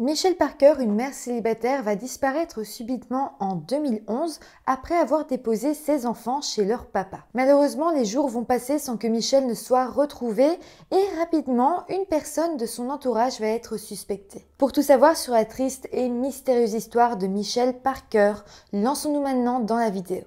Michelle Parker, une mère célibataire, va disparaître subitement en 2011 après avoir déposé ses enfants chez leur papa. Malheureusement, les jours vont passer sans que Michelle ne soit retrouvée et rapidement, une personne de son entourage va être suspectée. Pour tout savoir sur la triste et mystérieuse histoire de Michelle Parker, lançons-nous maintenant dans la vidéo.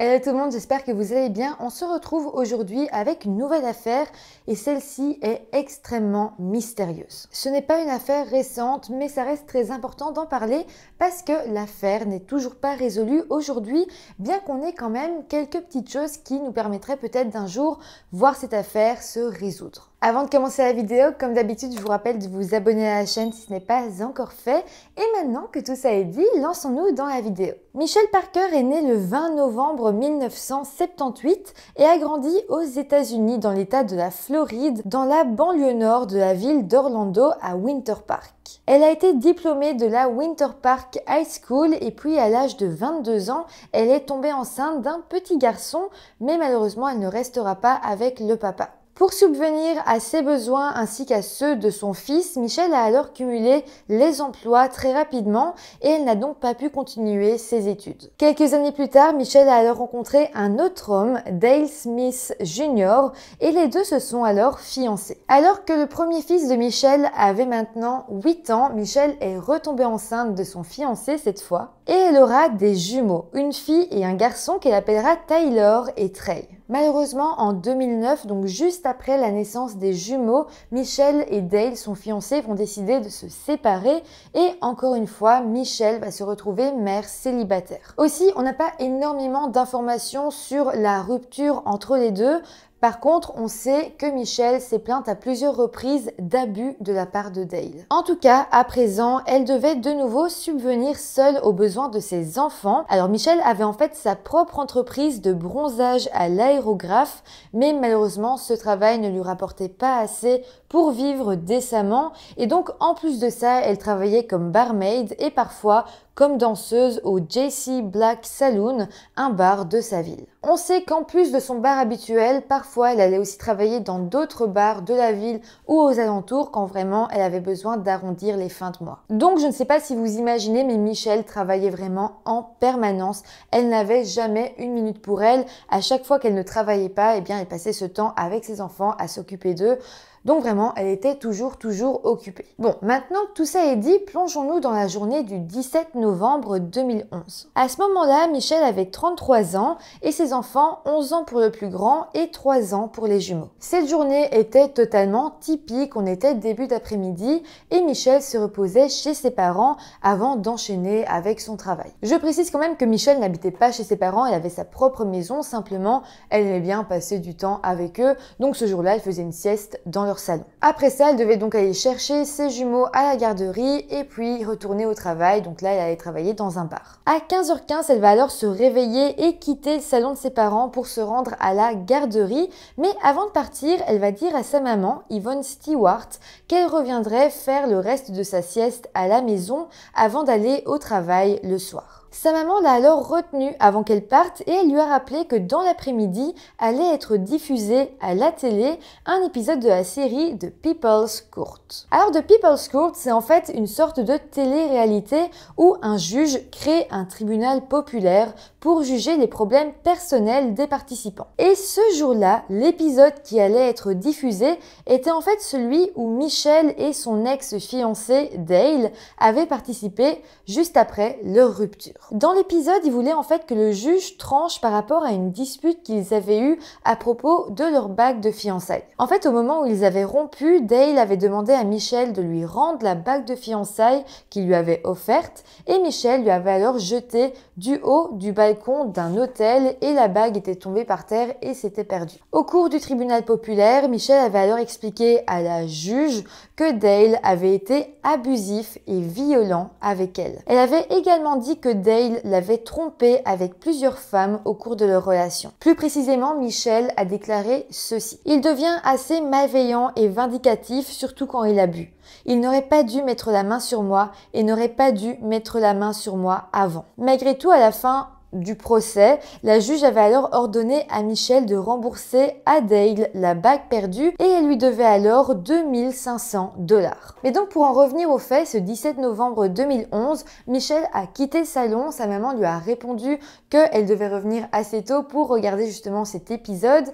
Hello tout le monde, j'espère que vous allez bien. On se retrouve aujourd'hui avec une nouvelle affaire et celle-ci est extrêmement mystérieuse. Ce n'est pas une affaire récente, mais ça reste très important d'en parler parce que l'affaire n'est toujours pas résolue aujourd'hui, bien qu'on ait quand même quelques petites choses qui nous permettraient peut-être d'un jour voir cette affaire se résoudre. Avant de commencer la vidéo, comme d'habitude, je vous rappelle de vous abonner à la chaîne si ce n'est pas encore fait. Et maintenant que tout ça est dit, lançons-nous dans la vidéo. Michelle Parker est née le 20 novembre 1978 et a grandi aux États-Unis dans l'État de la Floride, dans la banlieue nord de la ville d'Orlando à Winter Park. Elle a été diplômée de la Winter Park High School et puis à l'âge de 22 ans, elle est tombée enceinte d'un petit garçon, mais malheureusement elle ne restera pas avec le papa. Pour subvenir à ses besoins ainsi qu'à ceux de son fils, Michelle a alors cumulé les emplois très rapidement et elle n'a donc pas pu continuer ses études. Quelques années plus tard, Michelle a alors rencontré un autre homme, Dale Smith Jr., et les deux se sont alors fiancés. Alors que le premier fils de Michelle avait maintenant 8 ans, Michelle est retombée enceinte de son fiancé cette fois, et elle aura des jumeaux, une fille et un garçon qu'elle appellera Tyler et Trey. Malheureusement, en 2009, donc juste après la naissance des jumeaux, Michel et Dale, son fiancé, vont décider de se séparer et encore une fois, Michel va se retrouver mère célibataire. Aussi, on n'a pas énormément d'informations sur la rupture entre les deux, par contre, on sait que Michelle s'est plainte à plusieurs reprises d'abus de la part de Dale. En tout cas, à présent, elle devait de nouveau subvenir seule aux besoins de ses enfants. Alors Michelle avait en fait sa propre entreprise de bronzage à l'aérographe, mais malheureusement, ce travail ne lui rapportait pas assez pour vivre décemment. Et donc en plus de ça, elle travaillait comme barmaid et parfois comme danseuse au JC Black Saloon, un bar de sa ville. On sait qu'en plus de son bar habituel, parfois elle allait aussi travailler dans d'autres bars de la ville ou aux alentours quand vraiment elle avait besoin d'arrondir les fins de mois. Donc je ne sais pas si vous imaginez, mais Michelle travaillait vraiment en permanence. Elle n'avait jamais une minute pour elle. À chaque fois qu'elle ne travaillait pas, eh bien elle passait ce temps avec ses enfants à s'occuper d'eux. Donc vraiment, elle était toujours, toujours occupée. Bon, maintenant que tout ça est dit, plongeons-nous dans la journée du 17 novembre 2011. À ce moment-là, Michel avait 33 ans et ses enfants, 11 ans pour le plus grand et 3 ans pour les jumeaux. Cette journée était totalement typique, on était début d'après-midi et Michel se reposait chez ses parents avant d'enchaîner avec son travail. Je précise quand même que Michel n'habitait pas chez ses parents, elle avait sa propre maison, simplement elle aimait bien passer du temps avec eux, donc ce jour-là, elle faisait une sieste dans leur salon. Après ça, elle devait donc aller chercher ses jumeaux à la garderie et puis retourner au travail. Donc là, elle allait travailler dans un bar. À 15h15, elle va alors se réveiller et quitter le salon de ses parents pour se rendre à la garderie. Mais avant de partir, elle va dire à sa maman, Yvonne Stewart, qu'elle reviendrait faire le reste de sa sieste à la maison avant d'aller au travail le soir. Sa maman l'a alors retenue avant qu'elle parte et elle lui a rappelé que dans l'après-midi allait être diffusé à la télé un épisode de la série The People's Court. Alors The People's Court, c'est en fait une sorte de télé-réalité où un juge crée un tribunal populaire pour juger les problèmes personnels des participants. Et ce jour-là, l'épisode qui allait être diffusé était en fait celui où Michel et son ex-fiancé Dale avaient participé juste après leur rupture. Dans l'épisode, ils voulaient en fait que le juge tranche par rapport à une dispute qu'ils avaient eue à propos de leur bague de fiançailles. En fait, au moment où ils avaient rompu, Dale avait demandé à Michel de lui rendre la bague de fiançailles qu'il lui avait offerte et Michel lui avait alors jeté du haut du balcon compte d'un hôtel et la bague était tombée par terre et s'était perdue. Au cours du tribunal populaire, Michel avait alors expliqué à la juge que Dale avait été abusif et violent avec elle. Elle avait également dit que Dale l'avait trompé avec plusieurs femmes au cours de leur relation. Plus précisément, Michel a déclaré ceci. Il devient assez malveillant et vindicatif, surtout quand il a bu. Il n'aurait pas dû mettre la main sur moi et n'aurait pas dû mettre la main sur moi avant. Malgré tout, à la fin, du procès, la juge avait alors ordonné à Michel de rembourser à Dale la bague perdue et elle lui devait alors 2500 dollars. Mais donc pour en revenir au fait, ce 17 novembre 2011, Michel a quitté le salon, sa maman lui a répondu qu'elle devait revenir assez tôt pour regarder justement cet épisode.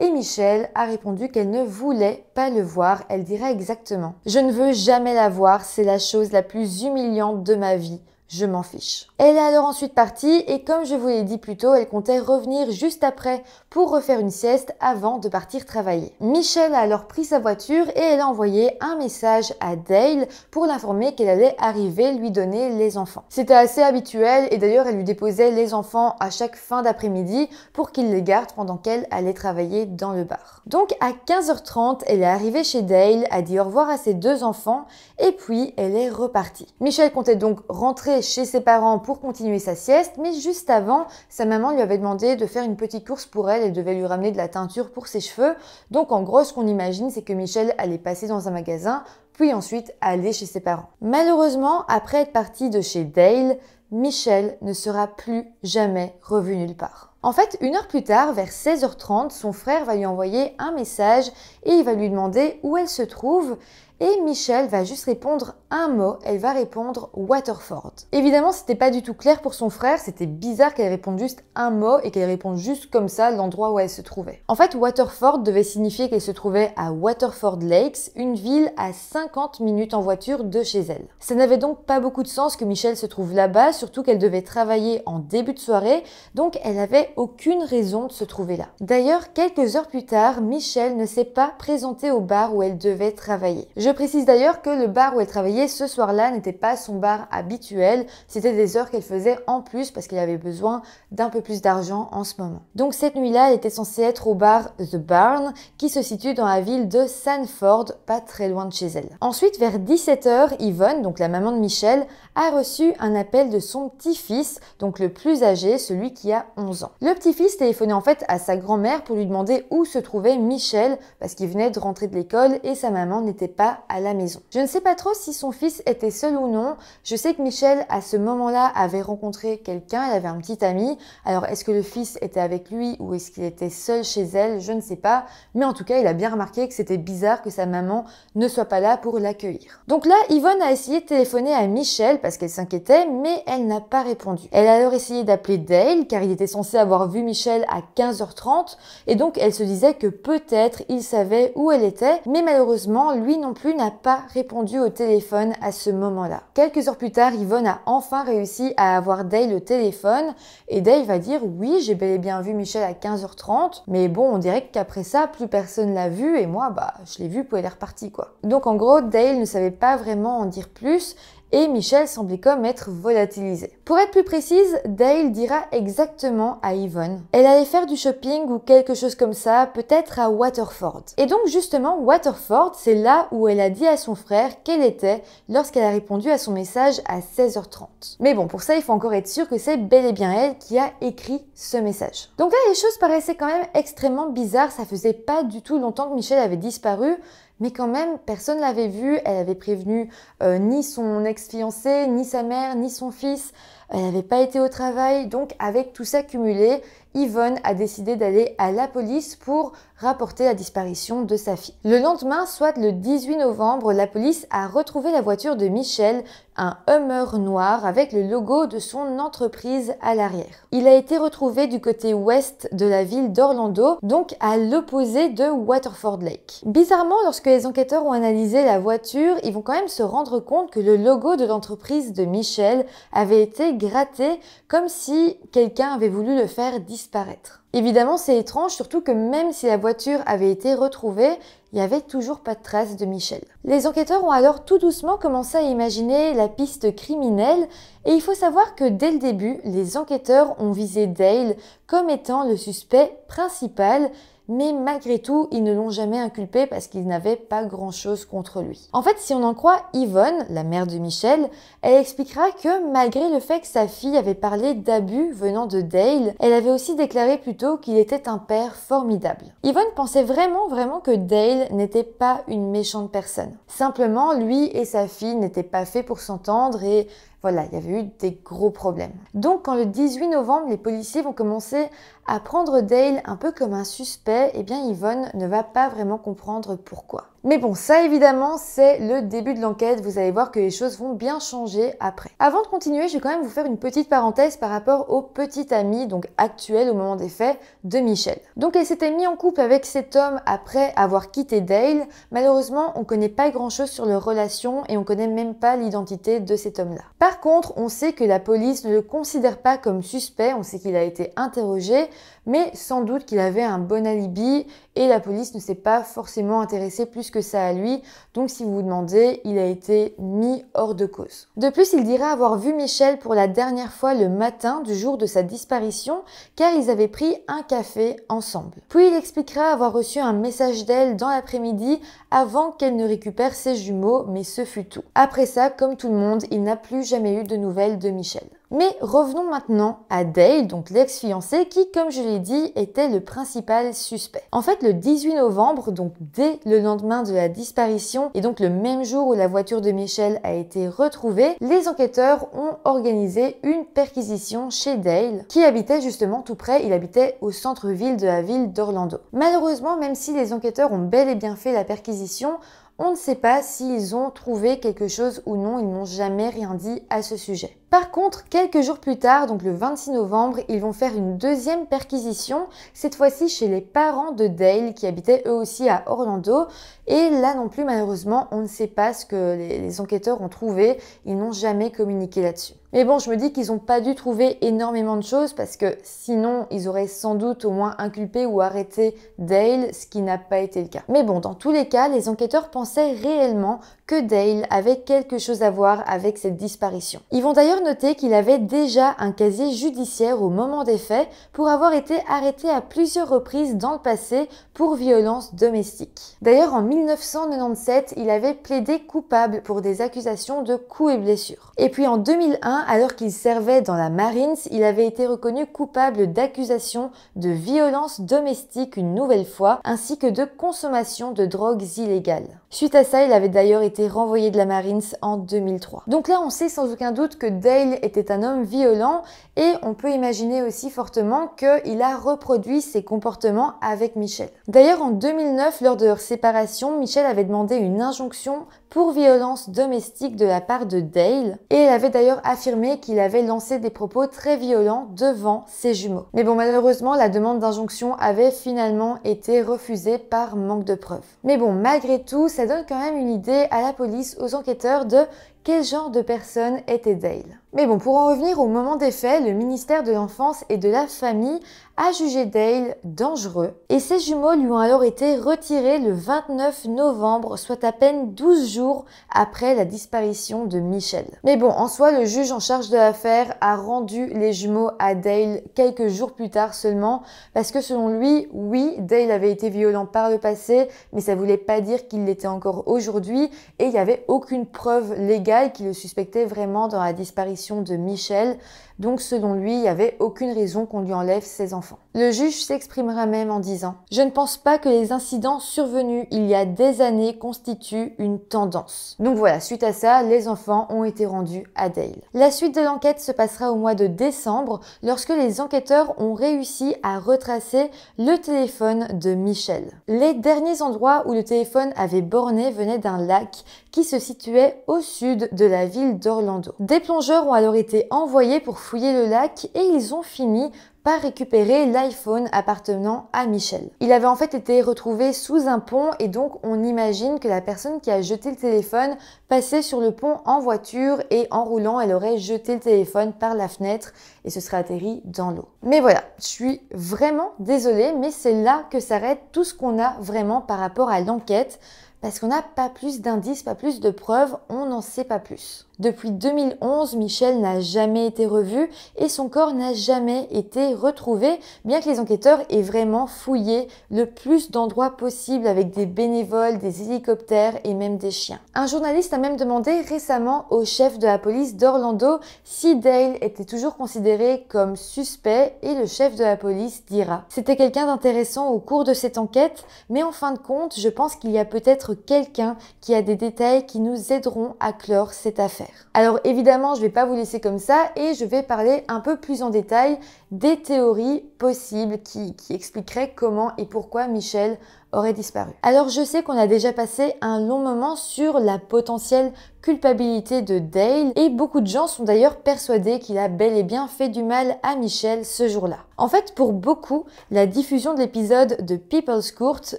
Et Michel a répondu qu'elle ne voulait pas le voir. Elle dirait exactement ⁇ Je ne veux jamais la voir, c'est la chose la plus humiliante de ma vie je m'en fiche. Elle est alors ensuite partie et comme je vous l'ai dit plus tôt, elle comptait revenir juste après pour refaire une sieste avant de partir travailler. Michelle a alors pris sa voiture et elle a envoyé un message à Dale pour l'informer qu'elle allait arriver lui donner les enfants. C'était assez habituel et d'ailleurs elle lui déposait les enfants à chaque fin d'après-midi pour qu'il les garde pendant qu'elle allait travailler dans le bar. Donc à 15h30, elle est arrivée chez Dale, a dit au revoir à ses deux enfants et puis elle est repartie. Michelle comptait donc rentrer chez ses parents pour continuer sa sieste, mais juste avant, sa maman lui avait demandé de faire une petite course pour elle et devait lui ramener de la teinture pour ses cheveux. Donc en gros, ce qu'on imagine, c'est que Michel allait passer dans un magasin, puis ensuite aller chez ses parents. Malheureusement, après être parti de chez Dale, Michel ne sera plus jamais revu nulle part. En fait, une heure plus tard, vers 16h30, son frère va lui envoyer un message et il va lui demander où elle se trouve et Michelle va juste répondre un mot, elle va répondre Waterford. Évidemment, c'était pas du tout clair pour son frère, c'était bizarre qu'elle réponde juste un mot et qu'elle réponde juste comme ça l'endroit où elle se trouvait. En fait, Waterford devait signifier qu'elle se trouvait à Waterford Lakes, une ville à 50 minutes en voiture de chez elle. Ça n'avait donc pas beaucoup de sens que Michelle se trouve là-bas, surtout qu'elle devait travailler en début de soirée, donc elle avait aucune raison de se trouver là. D'ailleurs, quelques heures plus tard, Michelle ne s'est pas présentée au bar où elle devait travailler. Je précise d'ailleurs que le bar où elle travaillait ce soir-là n'était pas son bar habituel, c'était des heures qu'elle faisait en plus parce qu'elle avait besoin d'un peu plus d'argent en ce moment. Donc cette nuit-là, elle était censée être au bar The Barn qui se situe dans la ville de Sanford, pas très loin de chez elle. Ensuite, vers 17h, Yvonne, donc la maman de Michel, a reçu un appel de son petit-fils, donc le plus âgé, celui qui a 11 ans. Le petit-fils téléphonait en fait à sa grand-mère pour lui demander où se trouvait Michel parce qu'il venait de rentrer de l'école et sa maman n'était pas à la maison. Je ne sais pas trop si son fils était seul ou non. Je sais que Michel, à ce moment-là, avait rencontré quelqu'un, elle avait un petit ami. Alors, est-ce que le fils était avec lui ou est-ce qu'il était seul chez elle Je ne sais pas. Mais en tout cas, il a bien remarqué que c'était bizarre que sa maman ne soit pas là pour l'accueillir. Donc là, Yvonne a essayé de téléphoner à Michel parce qu'elle s'inquiétait, mais elle n'a pas répondu. Elle a alors essayé d'appeler Dale car il était censé avoir vu Michel à 15h30 et donc elle se disait que peut-être il savait où elle était, mais malheureusement, lui non plus n'a pas répondu au téléphone à ce moment-là. Quelques heures plus tard, Yvonne a enfin réussi à avoir Dale au téléphone et Dale va dire oui, j'ai bel et bien vu Michel à 15h30, mais bon, on dirait qu'après ça, plus personne l'a vu et moi, bah, je l'ai vu, pour aller est quoi. Donc en gros, Dale ne savait pas vraiment en dire plus et Michel semblait comme être volatilisé. Pour être plus précise, Dale dira exactement à Yvonne. Elle allait faire du shopping ou quelque chose comme ça, peut-être à Waterford. Et donc justement, Waterford, c'est là où elle a dit à son frère qu'elle était lorsqu'elle a répondu à son message à 16h30. Mais bon, pour ça, il faut encore être sûr que c'est bel et bien elle qui a écrit ce message. Donc là, les choses paraissaient quand même extrêmement bizarres, ça faisait pas du tout longtemps que Michel avait disparu, mais quand même, personne ne l'avait vue, elle avait prévenu euh, ni son ex-fiancé, ni sa mère, ni son fils elle n'avait pas été au travail, donc avec tout ça cumulé, Yvonne a décidé d'aller à la police pour rapporter la disparition de sa fille. Le lendemain, soit le 18 novembre, la police a retrouvé la voiture de Michel, un Hummer noir avec le logo de son entreprise à l'arrière. Il a été retrouvé du côté ouest de la ville d'Orlando, donc à l'opposé de Waterford Lake. Bizarrement, lorsque les enquêteurs ont analysé la voiture, ils vont quand même se rendre compte que le logo de l'entreprise de Michel avait été gratté comme si quelqu'un avait voulu le faire disparaître. Évidemment, c'est étrange, surtout que même si la voiture avait été retrouvée, il n'y avait toujours pas de traces de Michel. Les enquêteurs ont alors tout doucement commencé à imaginer la piste criminelle et il faut savoir que dès le début, les enquêteurs ont visé Dale comme étant le suspect principal mais malgré tout, ils ne l'ont jamais inculpé parce qu'ils n'avaient pas grand-chose contre lui. En fait, si on en croit Yvonne, la mère de Michel, elle expliquera que malgré le fait que sa fille avait parlé d'abus venant de Dale, elle avait aussi déclaré plutôt qu'il était un père formidable. Yvonne pensait vraiment vraiment que Dale n'était pas une méchante personne. Simplement, lui et sa fille n'étaient pas faits pour s'entendre et voilà, il y avait eu des gros problèmes. Donc quand le 18 novembre, les policiers vont commencer à prendre Dale un peu comme un suspect, et eh bien Yvonne ne va pas vraiment comprendre pourquoi. Mais bon, ça évidemment, c'est le début de l'enquête. Vous allez voir que les choses vont bien changer après. Avant de continuer, je vais quand même vous faire une petite parenthèse par rapport au petit ami, donc actuel au moment des faits, de Michel. Donc elle s'était mise en couple avec cet homme après avoir quitté Dale. Malheureusement, on connaît pas grand chose sur leur relation et on connaît même pas l'identité de cet homme-là. Par contre, on sait que la police ne le considère pas comme suspect. On sait qu'il a été interrogé, mais sans doute qu'il avait un bon alibi et la police ne s'est pas forcément intéressée plus que ça à lui, donc si vous vous demandez, il a été mis hors de cause. De plus, il dira avoir vu Michel pour la dernière fois le matin du jour de sa disparition, car ils avaient pris un café ensemble. Puis il expliquera avoir reçu un message d'elle dans l'après-midi avant qu'elle ne récupère ses jumeaux, mais ce fut tout. Après ça, comme tout le monde, il n'a plus jamais eu de nouvelles de Michel. Mais revenons maintenant à Dale, donc l'ex-fiancé, qui, comme je l'ai dit, était le principal suspect. En fait, le 18 novembre, donc dès le lendemain de la disparition, et donc le même jour où la voiture de Michel a été retrouvée, les enquêteurs ont organisé une perquisition chez Dale, qui habitait justement tout près, il habitait au centre-ville de la ville d'Orlando. Malheureusement, même si les enquêteurs ont bel et bien fait la perquisition, on ne sait pas s'ils ont trouvé quelque chose ou non, ils n'ont jamais rien dit à ce sujet. Par contre, quelques jours plus tard, donc le 26 novembre, ils vont faire une deuxième perquisition, cette fois-ci chez les parents de Dale qui habitaient eux aussi à Orlando. Et là non plus, malheureusement, on ne sait pas ce que les, enquêteurs ont trouvé. Ils n'ont jamais communiqué là-dessus. Mais bon, je me dis qu'ils n'ont pas dû trouver énormément de choses parce que sinon, ils auraient sans doute au moins inculpé ou arrêté Dale, ce qui n'a pas été le cas. Mais bon, dans tous les cas, les enquêteurs pensaient réellement que Dale avait quelque chose à voir avec cette disparition. Ils vont d'ailleurs noter qu'il avait déjà un casier judiciaire au moment des faits pour avoir été arrêté à plusieurs reprises dans le passé pour violence domestique. D'ailleurs, en 1997, il avait plaidé coupable pour des accusations de coups et blessures. Et puis en 2001, alors qu'il servait dans la Marines, il avait été reconnu coupable d'accusations de violence domestique une nouvelle fois, ainsi que de consommation de drogues illégales. Suite à ça, il avait d'ailleurs été renvoyé de la Marines en 2003. Donc là, on sait sans aucun doute que Dale était un homme violent et on peut imaginer aussi fortement qu'il a reproduit ses comportements avec Michelle. D'ailleurs, en 2009, lors de leur séparation, Michelle avait demandé une injonction pour violence domestique de la part de Dale et elle avait d'ailleurs affirmé qu'il avait lancé des propos très violents devant ses jumeaux. Mais bon, malheureusement, la demande d'injonction avait finalement été refusée par manque de preuves. Mais bon, malgré tout, ça donne quand même une idée à la police, aux enquêteurs, de quel genre de personne était Dale. Mais bon, pour en revenir au moment des faits, le ministère de l'Enfance et de la Famille a jugé Dale dangereux et ses jumeaux lui ont alors été retirés le 29 novembre, soit à peine 12 jours après la disparition de Michel. Mais bon, en soi, le juge en charge de l'affaire a rendu les jumeaux à Dale quelques jours plus tard seulement, parce que selon lui, oui, Dale avait été violent par le passé, mais ça voulait pas dire qu'il l'était encore aujourd'hui et il n'y avait aucune preuve légale qui le suspectait vraiment dans la disparition de Michel. Donc selon lui, il n'y avait aucune raison qu'on lui enlève ses enfants. Le juge s'exprimera même en disant ⁇ Je ne pense pas que les incidents survenus il y a des années constituent une tendance. ⁇ Donc voilà, suite à ça, les enfants ont été rendus à Dale. La suite de l'enquête se passera au mois de décembre lorsque les enquêteurs ont réussi à retracer le téléphone de Michel. Les derniers endroits où le téléphone avait borné venaient d'un lac qui se situait au sud de la ville d'Orlando. Des plongeurs ont alors été envoyés pour fouiller le lac et ils ont fini récupérer l'iPhone appartenant à Michel. Il avait en fait été retrouvé sous un pont et donc on imagine que la personne qui a jeté le téléphone passait sur le pont en voiture et en roulant elle aurait jeté le téléphone par la fenêtre et ce serait atterri dans l'eau. Mais voilà, je suis vraiment désolée mais c'est là que s'arrête tout ce qu'on a vraiment par rapport à l'enquête parce qu'on n'a pas plus d'indices, pas plus de preuves, on n'en sait pas plus. Depuis 2011, Michel n'a jamais été revu et son corps n'a jamais été retrouvé, bien que les enquêteurs aient vraiment fouillé le plus d'endroits possible avec des bénévoles, des hélicoptères et même des chiens. Un journaliste a même demandé récemment au chef de la police d'Orlando si Dale était toujours considéré comme suspect et le chef de la police dira. C'était quelqu'un d'intéressant au cours de cette enquête, mais en fin de compte, je pense qu'il y a peut-être quelqu'un qui a des détails qui nous aideront à clore cette affaire. Alors évidemment, je ne vais pas vous laisser comme ça et je vais parler un peu plus en détail des théories possibles qui expliqueraient comment et pourquoi Michel aurait disparu. Alors je sais qu'on a déjà passé un long moment sur la potentielle culpabilité de Dale et beaucoup de gens sont d'ailleurs persuadés qu'il a bel et bien fait du mal à Michel ce jour-là. En fait, pour beaucoup, la diffusion de l'épisode de People's Court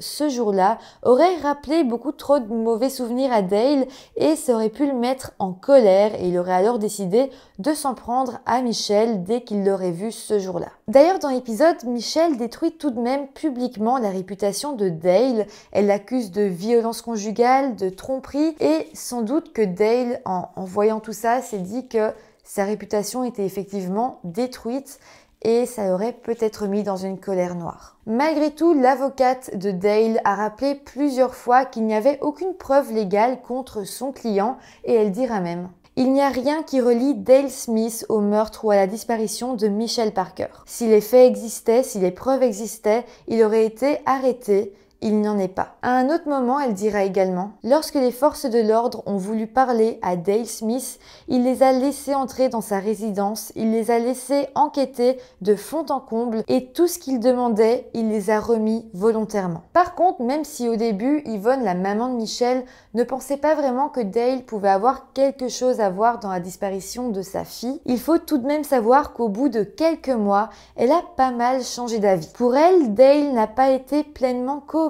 ce jour-là aurait rappelé beaucoup trop de mauvais souvenirs à Dale et ça aurait pu le mettre en colère et il aurait alors décidé de s'en prendre à Michel dès qu'il l'aurait vu ce jour-là. D'ailleurs, dans l'épisode, Michel détruit tout de même publiquement la réputation de Dale. Elle l'accuse de violence conjugale, de tromperie et sans doute que Dale, en, voyant tout ça, s'est dit que sa réputation était effectivement détruite et ça aurait peut-être mis dans une colère noire. Malgré tout, l'avocate de Dale a rappelé plusieurs fois qu'il n'y avait aucune preuve légale contre son client et elle dira même il n'y a rien qui relie Dale Smith au meurtre ou à la disparition de Michelle Parker. Si les faits existaient, si les preuves existaient, il aurait été arrêté il n'y en est pas. À un autre moment, elle dira également Lorsque les forces de l'ordre ont voulu parler à Dale Smith, il les a laissés entrer dans sa résidence, il les a laissés enquêter de fond en comble et tout ce qu'il demandait, il les a remis volontairement. Par contre, même si au début, Yvonne, la maman de Michel, ne pensait pas vraiment que Dale pouvait avoir quelque chose à voir dans la disparition de sa fille, il faut tout de même savoir qu'au bout de quelques mois, elle a pas mal changé d'avis. Pour elle, Dale n'a pas été pleinement co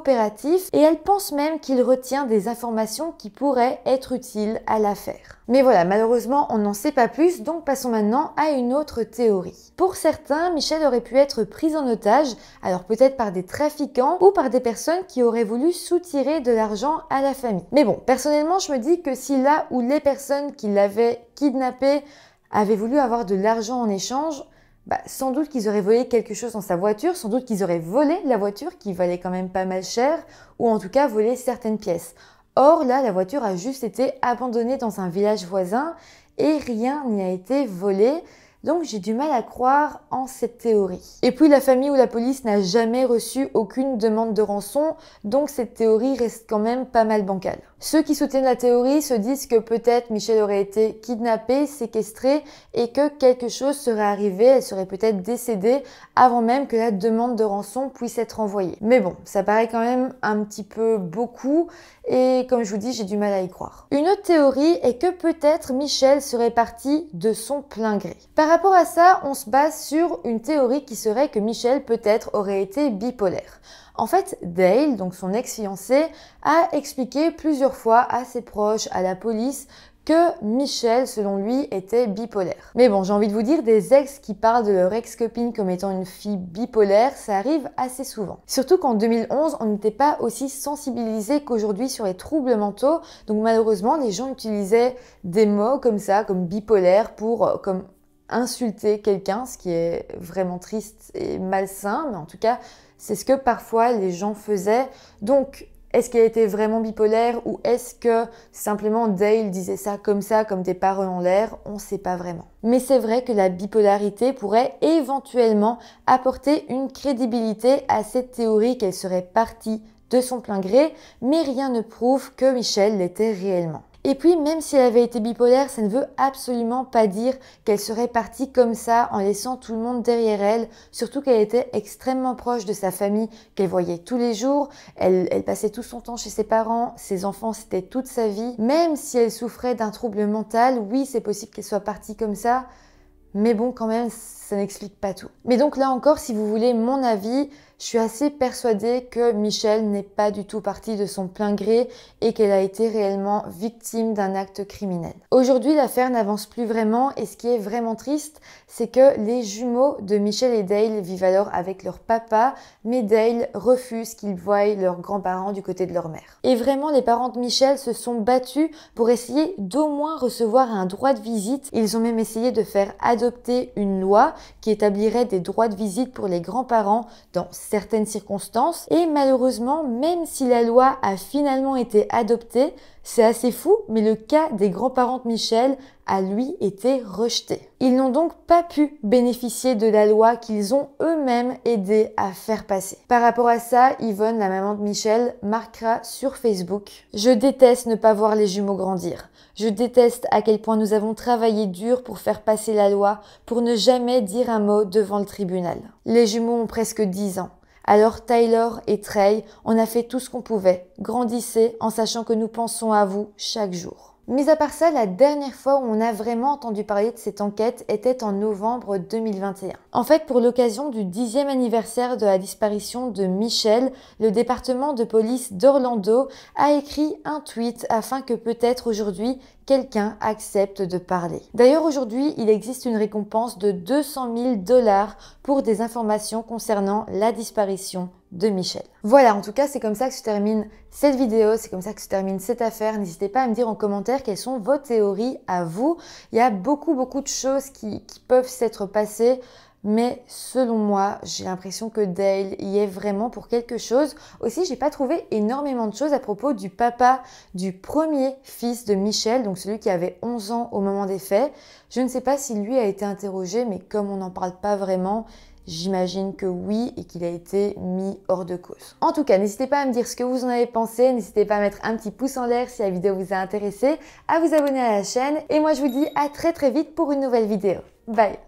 et elle pense même qu'il retient des informations qui pourraient être utiles à l'affaire. Mais voilà, malheureusement, on n'en sait pas plus, donc passons maintenant à une autre théorie. Pour certains, Michel aurait pu être pris en otage, alors peut-être par des trafiquants ou par des personnes qui auraient voulu soutirer de l'argent à la famille. Mais bon, personnellement, je me dis que si là où les personnes qui l'avaient kidnappé avaient voulu avoir de l'argent en échange, bah, sans doute qu'ils auraient volé quelque chose dans sa voiture, sans doute qu'ils auraient volé la voiture qui valait quand même pas mal cher, ou en tout cas volé certaines pièces. Or là, la voiture a juste été abandonnée dans un village voisin et rien n'y a été volé. Donc j'ai du mal à croire en cette théorie. Et puis la famille ou la police n'a jamais reçu aucune demande de rançon, donc cette théorie reste quand même pas mal bancale. Ceux qui soutiennent la théorie se disent que peut-être Michel aurait été kidnappée, séquestré et que quelque chose serait arrivé, elle serait peut-être décédée avant même que la demande de rançon puisse être envoyée. Mais bon, ça paraît quand même un petit peu beaucoup et comme je vous dis, j'ai du mal à y croire. Une autre théorie est que peut-être Michel serait parti de son plein gré. Par rapport à ça, on se base sur une théorie qui serait que Michel peut-être aurait été bipolaire. En fait, Dale, donc son ex-fiancé, a expliqué plusieurs fois à ses proches, à la police, que Michel, selon lui, était bipolaire. Mais bon, j'ai envie de vous dire, des ex qui parlent de leur ex-copine comme étant une fille bipolaire, ça arrive assez souvent. Surtout qu'en 2011, on n'était pas aussi sensibilisé qu'aujourd'hui sur les troubles mentaux, donc malheureusement, les gens utilisaient des mots comme ça, comme bipolaire, pour, euh, comme insulter quelqu'un, ce qui est vraiment triste et malsain, mais en tout cas, c'est ce que parfois les gens faisaient. Donc, est-ce qu'elle était vraiment bipolaire ou est-ce que simplement Dale disait ça comme ça, comme des paroles en l'air On ne sait pas vraiment. Mais c'est vrai que la bipolarité pourrait éventuellement apporter une crédibilité à cette théorie qu'elle serait partie de son plein gré, mais rien ne prouve que Michel l'était réellement. Et puis, même si elle avait été bipolaire, ça ne veut absolument pas dire qu'elle serait partie comme ça en laissant tout le monde derrière elle, surtout qu'elle était extrêmement proche de sa famille qu'elle voyait tous les jours, elle, passait tout son temps chez ses parents, ses enfants, c'était toute sa vie. Même si elle souffrait d'un trouble mental, oui, c'est possible qu'elle soit partie comme ça, mais bon, quand même, ça n'explique pas tout. Mais donc là encore, si vous voulez mon avis, je suis assez persuadée que Michelle n'est pas du tout partie de son plein gré et qu'elle a été réellement victime d'un acte criminel. Aujourd'hui, l'affaire n'avance plus vraiment et ce qui est vraiment triste, c'est que les jumeaux de Michelle et Dale vivent alors avec leur papa, mais Dale refuse qu'ils voient leurs grands-parents du côté de leur mère. Et vraiment, les parents de Michelle se sont battus pour essayer d'au moins recevoir un droit de visite. Ils ont même essayé de faire adopter une loi qui établirait des droits de visite pour les grands-parents dans certaines circonstances. Et malheureusement, même si la loi a finalement été adoptée, c'est assez fou, mais le cas des grands-parents de Michel a lui été rejeté. Ils n'ont donc pas pu bénéficier de la loi qu'ils ont eux-mêmes aidé à faire passer. Par rapport à ça, Yvonne, la maman de Michel, marquera sur Facebook « Je déteste ne pas voir les jumeaux grandir. Je déteste à quel point nous avons travaillé dur pour faire passer la loi, pour ne jamais dire un mot devant le tribunal. Les jumeaux ont presque 10 ans. Alors Tyler et Trey, on a fait tout ce qu'on pouvait. Grandissez en sachant que nous pensons à vous chaque jour. Mis à part ça, la dernière fois où on a vraiment entendu parler de cette enquête était en novembre 2021. En fait, pour l'occasion du dixième anniversaire de la disparition de Michel, le département de police d'Orlando a écrit un tweet afin que peut-être aujourd'hui quelqu'un accepte de parler. D'ailleurs, aujourd'hui, il existe une récompense de 200 000 dollars pour des informations concernant la disparition de Michel. Voilà, en tout cas, c'est comme ça que se termine cette vidéo, c'est comme ça que se termine cette affaire. N'hésitez pas à me dire en commentaire quelles sont vos théories à vous. Il y a beaucoup, beaucoup de choses qui, peuvent s'être passées. Mais selon moi, j'ai l'impression que Dale y est vraiment pour quelque chose. Aussi, j'ai pas trouvé énormément de choses à propos du papa du premier fils de Michel, donc celui qui avait 11 ans au moment des faits. Je ne sais pas si lui a été interrogé, mais comme on n'en parle pas vraiment, J'imagine que oui et qu'il a été mis hors de cause. En tout cas, n'hésitez pas à me dire ce que vous en avez pensé, n'hésitez pas à mettre un petit pouce en l'air si la vidéo vous a intéressé, à vous abonner à la chaîne et moi je vous dis à très très vite pour une nouvelle vidéo. Bye